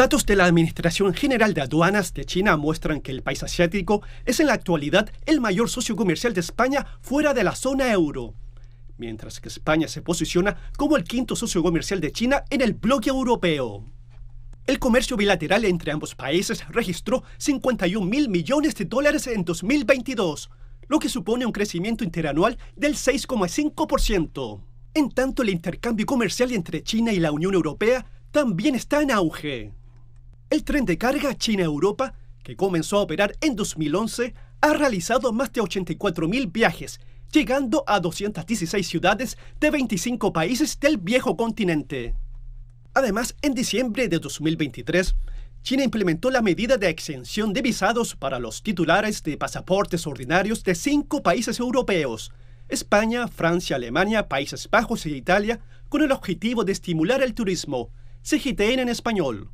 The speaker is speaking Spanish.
datos de la Administración General de Aduanas de China muestran que el país asiático es en la actualidad el mayor socio comercial de España fuera de la zona euro, mientras que España se posiciona como el quinto socio comercial de China en el bloque europeo. El comercio bilateral entre ambos países registró 51 mil millones de dólares en 2022, lo que supone un crecimiento interanual del 6,5%. En tanto, el intercambio comercial entre China y la Unión Europea también está en auge. El tren de carga China-Europa, que comenzó a operar en 2011, ha realizado más de 84.000 viajes, llegando a 216 ciudades de 25 países del viejo continente. Además, en diciembre de 2023, China implementó la medida de exención de visados para los titulares de pasaportes ordinarios de cinco países europeos, España, Francia, Alemania, Países Bajos e Italia, con el objetivo de estimular el turismo. CGTN en español.